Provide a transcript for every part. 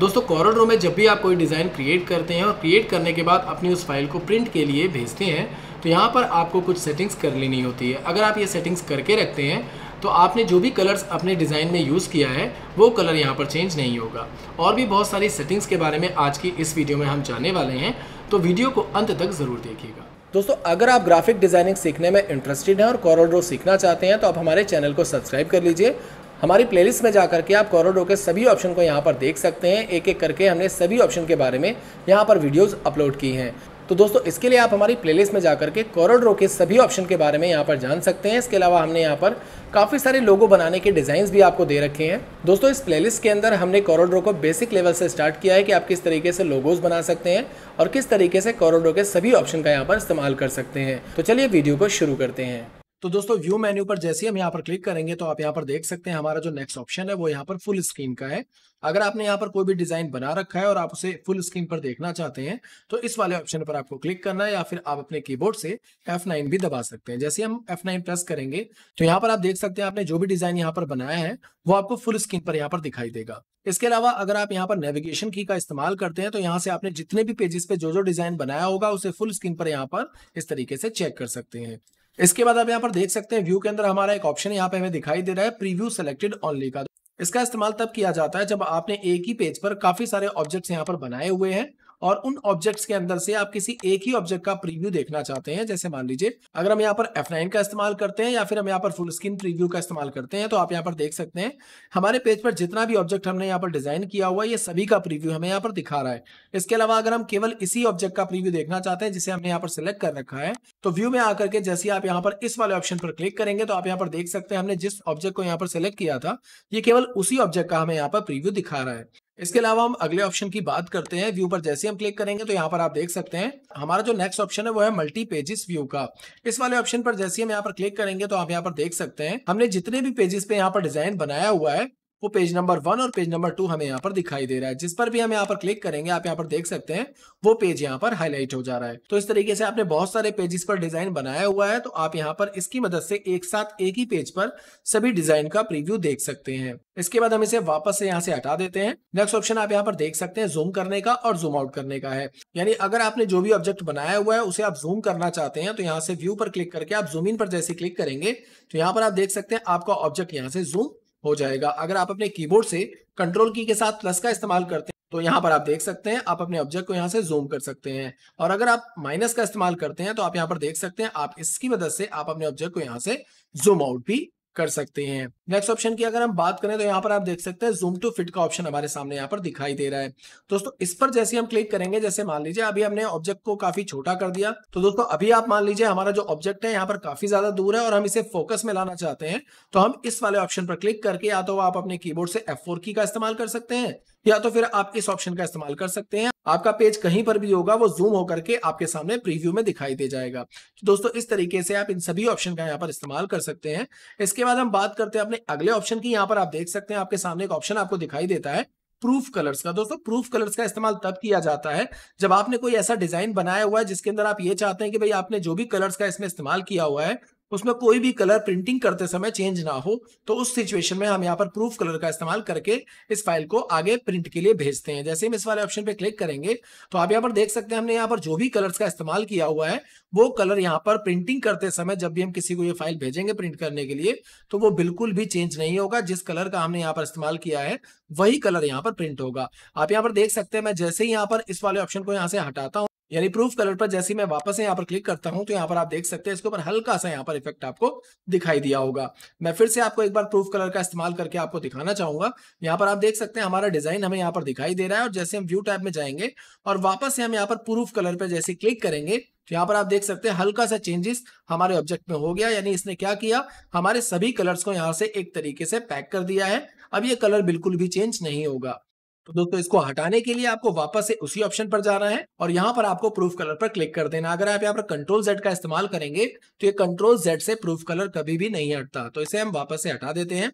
दोस्तों कॉरडो में जब भी आप कोई डिज़ाइन क्रिएट करते हैं और क्रिएट करने के बाद अपनी उस फाइल को प्रिंट के लिए भेजते हैं तो यहाँ पर आपको कुछ सेटिंग्स कर लेनी होती है अगर आप ये सेटिंग्स करके रखते हैं तो आपने जो भी कलर्स अपने डिज़ाइन में यूज़ किया है वो कलर यहाँ पर चेंज नहीं होगा और भी बहुत सारी सेटिंग्स के बारे में आज की इस वीडियो में हम जाने वाले हैं तो वीडियो को अंत तक ज़रूर देखिएगा दोस्तों अगर आप ग्राफिक डिज़ाइनिंग सीखने में इंटरेस्टेड हैं और कॉरोड्रो सीखना चाहते हैं तो आप हमारे चैनल को सब्सक्राइब कर लीजिए हमारी प्लेलिस्ट में जाकर के आप कॉरिडोर के सभी ऑप्शन को यहाँ पर देख सकते हैं एक एक करके हमने सभी ऑप्शन के बारे में यहाँ पर वीडियोज़ अपलोड की हैं तो दोस्तों इसके लिए आप हमारी प्लेलिस्ट में जाकर के कॉरिडोर के सभी ऑप्शन के बारे में यहाँ पर जान सकते हैं इसके अलावा हमने यहाँ पर काफ़ी सारे लोगो बनाने के डिज़ाइन भी आपको दे रखे हैं दोस्तों इस प्लेलिस्ट के अंदर हमने कॉरिडोर को बेसिक लेवल से स्टार्ट किया है कि आप किस तरीके से लोगोज बना सकते हैं और किस तरीके से कॉरिडोर के सभी ऑप्शन का यहाँ पर इस्तेमाल कर सकते हैं तो चलिए वीडियो को शुरू करते हैं तो दोस्तों व्यू मेन्यू पर जैसे ही हम यहाँ पर क्लिक करेंगे तो आप यहाँ पर देख सकते हैं हमारा जो नेक्स्ट ऑप्शन है वो यहाँ पर फुल स्क्रीन का है अगर आपने यहाँ पर कोई भी डिजाइन बना रखा है और आप उसे फुल स्क्रीन पर देखना चाहते हैं तो इस वाले ऑप्शन पर आपको क्लिक करना है या फिर आप अपने कीबोर्ड से F9 भी दबा सकते हैं जैसे हम F9 प्रेस करेंगे तो यहाँ पर आप देख सकते हैं आपने जो भी डिजाइन यहाँ पर बनाया है वो आपको फुल स्क्रीन पर यहाँ पर दिखाई देगा इसके अलावा अगर आप यहाँ पर नेविगेशन की का इस्तेमाल करते हैं तो यहाँ से आपने जितने भी पेजेस पे जो जो डिजाइन बनाया होगा उसे फुल स्क्रीन पर यहाँ पर इस तरीके से चेक कर सकते हैं इसके बाद आप यहाँ पर देख सकते हैं व्यू के अंदर हमारा एक ऑप्शन यहाँ पे हमें दिखाई दे रहा है प्रीव्यू सेलेक्टेड ऑनली का इसका इस्तेमाल तब किया जाता है जब आपने एक ही पेज पर काफी सारे ऑब्जेक्ट्स यहाँ पर बनाए हुए हैं और उन ऑब्जेक्ट्स के अंदर से आप किसी एक ही ऑब्जेक्ट का प्रीव्यू देखना चाहते हैं जैसे मान लीजिए अगर हम यहाँ पर F9 का इस्तेमाल करते हैं या फिर हम यहाँ पर फुल स्क्रीन प्रीव्यू का इस्तेमाल करते हैं तो आप यहाँ पर देख सकते हैं हमारे पेज पर जितना भी ऑब्जेक्ट हमने यहाँ पर डिजाइन किया हुआ है ये सभी का प्रीव्यू हमें यहाँ पर दिखा रहा है इसके अलावा अगर हम केवल इसी ऑब्जेक्ट का प्रीव्यू देखना चाहते हैं जिसे हमने यहाँ पर सिलेक्ट कर रखा है तो व्यू में आकर के जैसे आप यहाँ पर इस वाले ऑप्शन पर क्लिक करेंगे तो आप यहाँ पर देख सकते हैं हमने जिस ऑब्जेक्ट को यहाँ पर सिलेक्ट किया था ये केवल उसी ऑब्जेक्ट का हमें यहाँ पर प्रीव्यू दिखा रहा है इसके अलावा हम अगले ऑप्शन की बात करते हैं व्यू पर जैसे हम क्लिक करेंगे तो यहाँ पर आप देख सकते हैं हमारा जो नेक्स्ट ऑप्शन है वो है मल्टी पेजेस व्यू का इस वाले ऑप्शन पर जैसे हम यहाँ पर क्लिक करेंगे तो आप यहाँ पर देख सकते हैं हमने जितने भी पेजेस पे यहाँ पर डिजाइन बनाया हुआ है वो पेज नंबर वन और पेज नंबर टू हमें यहाँ पर दिखाई दे रहा है जिस पर भी हम यहाँ पर क्लिक करेंगे आप यहाँ पर देख सकते हैं वो पेज यहाँ पर हाईलाइट हो जा रहा है तो इस तरीके से आपने बहुत सारे पेजेस पर डिजाइन बनाया हुआ है तो आप यहाँ पर इसकी मदद से एक साथ एक ही पेज पर सभी डिजाइन का प्रीव्यू देख सकते हैं इसके बाद हम इसे वापस से यहाँ से हटा देते हैं नेक्स्ट ऑप्शन आप यहाँ पर देख सकते हैं जूम करने का और जूम आउट करने का है यानी अगर आपने जो भी ऑब्जेक्ट बनाया हुआ है उसे आप जूम करना चाहते हैं तो यहाँ से व्यू पर क्लिक करके आप जूम इन पर जैसे क्लिक करेंगे तो यहाँ पर आप देख सकते हैं आपका ऑब्जेक्ट यहाँ से जूम हो जाएगा अगर आप अपने कीबोर्ड से कंट्रोल की के साथ प्लस का इस्तेमाल करते हैं तो यहाँ पर आप देख सकते हैं आप अपने ऑब्जेक्ट को यहाँ से जूम कर सकते हैं और अगर आप माइनस का इस्तेमाल करते हैं तो आप यहाँ पर देख सकते हैं आप इसकी मदद से आप अपने ऑब्जेक्ट को यहाँ से जूम आउट भी कर सकते हैं नेक्स्ट ऑप्शन की अगर हम बात करें तो यहाँ पर आप देख सकते हैं जूम टू फिट का ऑप्शन हमारे सामने यहाँ पर दिखाई दे रहा है दोस्तों इस पर जैसे हम क्लिक करेंगे जैसे मान लीजिए अभी हमने ऑब्जेक्ट को काफी छोटा कर दिया तो दोस्तों अभी आप मान लीजिए हमारा जो ऑब्जेक्ट है यहाँ पर काफी ज्यादा दूर है और हम इसे फोकस में लाना चाहते हैं तो हम इस वाले ऑप्शन पर क्लिक करके या तो आप अपने कीबोर्ड से एफ की का इस्तेमाल कर सकते हैं या तो फिर आप इस ऑप्शन का इस्तेमाल कर सकते हैं आपका पेज कहीं पर भी होगा वो जूम होकर के आपके सामने प्रीव्यू में दिखाई दे जाएगा तो दोस्तों इस तरीके से आप इन सभी ऑप्शन का यहाँ पर इस्तेमाल कर सकते हैं इसके बाद हम बात करते हैं अपने अगले ऑप्शन की यहाँ पर आप देख सकते हैं आपके सामने एक ऑप्शन आपको दिखाई देता है प्रूफ कलर्स का दोस्तों प्रूफ कलर्स का इस्तेमाल तब किया जाता है जब आपने कोई ऐसा डिजाइन बनाया हुआ है जिसके अंदर आप ये चाहते हैं कि भाई आपने जो भी कलर्स का इसमें इस्तेमाल किया हुआ है उसमें कोई भी कलर प्रिंटिंग करते समय चेंज ना हो तो उस सिचुएशन में हम यहाँ पर प्रूफ कलर का इस्तेमाल करके इस फाइल को आगे प्रिंट के लिए भेजते हैं जैसे हम इस वाले ऑप्शन पे क्लिक करेंगे तो आप यहाँ पर देख सकते हैं हमने यहाँ पर जो भी कलर्स का इस्तेमाल किया हुआ है वो कलर यहाँ पर प्रिंटिंग करते समय जब भी हम किसी को ये फाइल भेजेंगे प्रिंट करने के लिए तो वो बिल्कुल भी चेंज नहीं होगा जिस कलर का हमने यहाँ पर इस्तेमाल किया है वही कलर यहाँ पर प्रिंट होगा आप यहाँ पर देख सकते हैं मैं जैसे ही यहाँ पर इस वाले ऑप्शन को यहाँ से हटाता हूँ यानी प्रूफ कलर पर जैसे मैं वापस यहाँ पर क्लिक करता हूँ तो यहाँ पर आप देख सकते हैं इसके ऊपर हल्का सा यहाँ पर इफेक्ट आपको दिखाई दिया होगा मैं फिर से आपको एक बार प्रूफ कलर का इस्तेमाल करके आपको दिखाना चाहूंगा यहाँ पर आप देख सकते हैं हमारा डिजाइन हमें यहाँ पर दिखाई दे रहा है और जैसे हम व्यू टाइप में जाएंगे और वापस से हम यहाँ पर प्रूफ कलर पर जैसे क्लिक करेंगे तो यहाँ पर आप देख सकते हैं हल्का सा चेंजेस हमारे ऑब्जेक्ट में हो गया यानी इसने क्या किया हमारे सभी कलर्स को यहाँ से एक तरीके से पैक कर दिया है अब ये कलर बिल्कुल भी चेंज नहीं होगा तो दोस्तों इसको हटाने के लिए आपको वापस से उसी ऑप्शन पर जाना है और यहाँ पर आपको प्रूफ कलर पर क्लिक कर देना अगर आप यहाँ पर कंट्रोल जेड का इस्तेमाल करेंगे तो ये कंट्रोल जेड से प्रूफ कलर कभी भी नहीं हटता तो इसे हम वापस से हटा देते हैं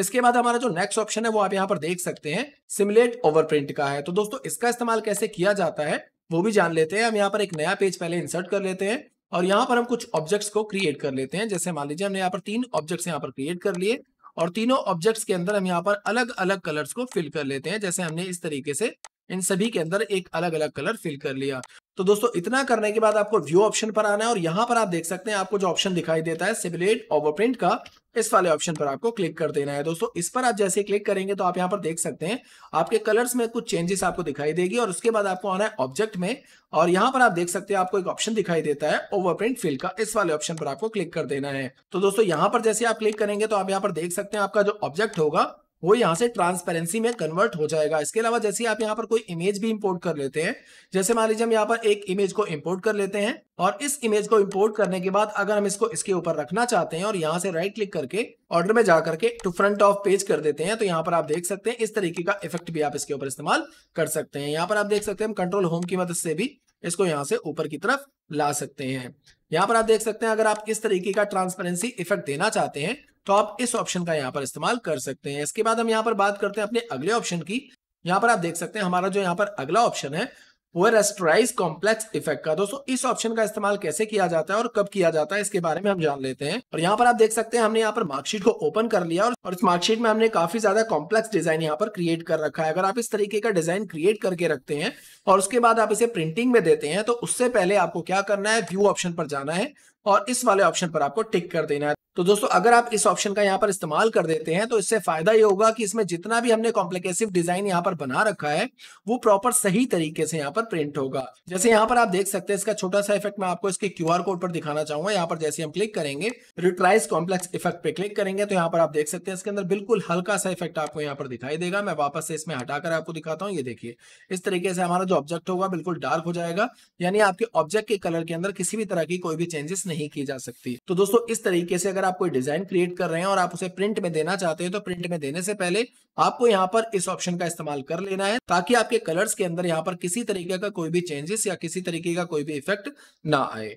इसके बाद हमारा जो नेक्स्ट ऑप्शन है वो आप यहाँ पर देख सकते हैं सिमलेट ओवरप्रिंट का है तो दोस्तों इसका इस्तेमाल कैसे किया जाता है वो भी जान लेते हैं हम यहाँ पर एक नया पेज पहले इंसर्ट कर लेते हैं और यहाँ पर हम कुछ ऑब्जेक्ट्स को क्रिएट कर लेते हैं जैसे मान लीजिए हमने यहाँ पर तीन ऑब्जेक्ट्स यहाँ पर क्रिएट कर लिए और तीनों ऑब्जेक्ट्स के अंदर हम यहाँ पर अलग अलग कलर्स को फिल कर लेते हैं जैसे हमने इस तरीके से इन सभी के अंदर एक अलग अलग कलर फिल कर लिया तो दोस्तों इतना करने के बाद आपको व्यू ऑप्शन पर आना है और यहाँ पर आप देख सकते हैं आपको जो ऑप्शन दिखाई देता है सिबिलेट ओवरप्रिंट का इस वाले ऑप्शन पर आपको क्लिक कर देना है दोस्तों इस पर आप जैसे क्लिक करेंगे तो आप यहाँ पर देख सकते हैं आपके कलर्स में कुछ चेंजेस आपको दिखाई देगी और उसके बाद आपको आना है ऑब्जेक्ट में और यहां पर आप देख सकते हैं आपको एक ऑप्शन दिखाई देता है ओवरप्रिंट फिल का इस वाले ऑप्शन पर आपको क्लिक कर देना है तो दोस्तों यहाँ पर जैसे आप क्लिक करेंगे तो आप यहाँ पर देख सकते हैं आपका जो ऑब्जेक्ट होगा वो यहाँ से ट्रांसपेरेंसी में कन्वर्ट हो जाएगा इसके अलावा जैसे आप यहाँ पर कोई इमेज भी इंपोर्ट कर लेते हैं जैसे मान लीजिए हम यहाँ पर एक इमेज को इंपोर्ट कर लेते हैं और इस इमेज को इंपोर्ट करने के बाद अगर हम इसको इसके ऊपर रखना चाहते हैं और यहाँ से राइट क्लिक करके ऑर्डर में जाकर के टू फ्रंट ऑफ पेज कर देते हैं तो यहाँ पर आप देख सकते हैं इस तरीके का इफेक्ट भी आप इसके ऊपर इस्तेमाल कर सकते हैं यहाँ पर आप देख सकते हैं हम कंट्रोल होम की मदद से भी इसको यहाँ से ऊपर की तरफ ला सकते हैं यहाँ पर आप देख सकते हैं अगर आप इस तरीके का ट्रांसपेरेंसी इफेक्ट देना चाहते हैं तो आप इस ऑप्शन का यहाँ पर इस्तेमाल कर सकते हैं इसके बाद हम यहाँ पर बात करते हैं अपने अगले ऑप्शन की यहाँ पर आप देख सकते हैं हमारा जो यहाँ पर अगला ऑप्शन है वेरस्टराइज कॉम्प्लेक्स इफेक्ट का दोस्तों इस ऑप्शन का इस्तेमाल कैसे किया जाता है और कब किया जाता है इसके बारे में हम जान लेते हैं और यहाँ पर आप देख सकते हैं हमने यहाँ पर मार्कशीट को ओपन कर लिया और इस मार्कशीट में हमने काफी ज्यादा कॉम्प्लेक्स डिजाइन यहाँ पर क्रिएट कर रखा है अगर आप इस तरीके का डिजाइन क्रिएट करके रखते हैं और उसके बाद आप इसे प्रिंटिंग में देते हैं तो उससे पहले आपको क्या करना है व्यू ऑप्शन पर जाना है और इस वाले ऑप्शन पर आपको टिक कर देना है तो दोस्तों अगर आप इस ऑप्शन का यहाँ पर इस्तेमाल कर देते हैं तो इससे फायदा ये होगा कि इसमें जितना भी हमने कॉम्प्लिकेसिव डिजाइन यहाँ पर बना रखा है वो प्रॉपर सही तरीके से यहाँ पर प्रिंट होगा जैसे यहाँ पर आप देख सकते हैं इसका छोटा सा इफेक्ट मैं आपको इसके क्यू कोड पर दिखाना चाहूंगा यहाँ पर जैसे हम क्लिक करेंगे रिट्राइज कॉम्प्लेक्स इफेक्ट पे क्लिक करेंगे तो यहाँ पर आप देख सकते हैं इसके अंदर बिल्कुल हल्का सा इफेक्ट आपको यहाँ पर दिखाई देगा मैं वापस से इसमें हटाकर आपको दिखाता हूँ ये देखिए इस तरीके से हमारा जो ऑब्जेक्ट होगा बिल्कुल डार्क हो जाएगा यानी आपके ऑब्जेक्ट के कलर के अंदर किसी भी तरह की कोई भी चेंजेस नहीं की जा सकती तो दोस्तों इस तरीके से अगर आप कोई डिजाइन क्रिएट कर रहे हैं और आप उसे प्रिंट में देना चाहते हो तो प्रिंट में देने से पहले आपको यहाँ पर इस ऑप्शन का इस्तेमाल कर लेना है ताकि आपके कलर्स के अंदर यहाँ पर किसी तरीके का कोई भी चेंजेस या किसी तरीके का कोई भी इफेक्ट ना आए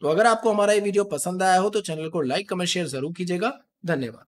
तो अगर आपको हमारा ये वीडियो पसंद आया हो तो चैनल को लाइक कमेंट शेयर जरूर कीजिएगा धन्यवाद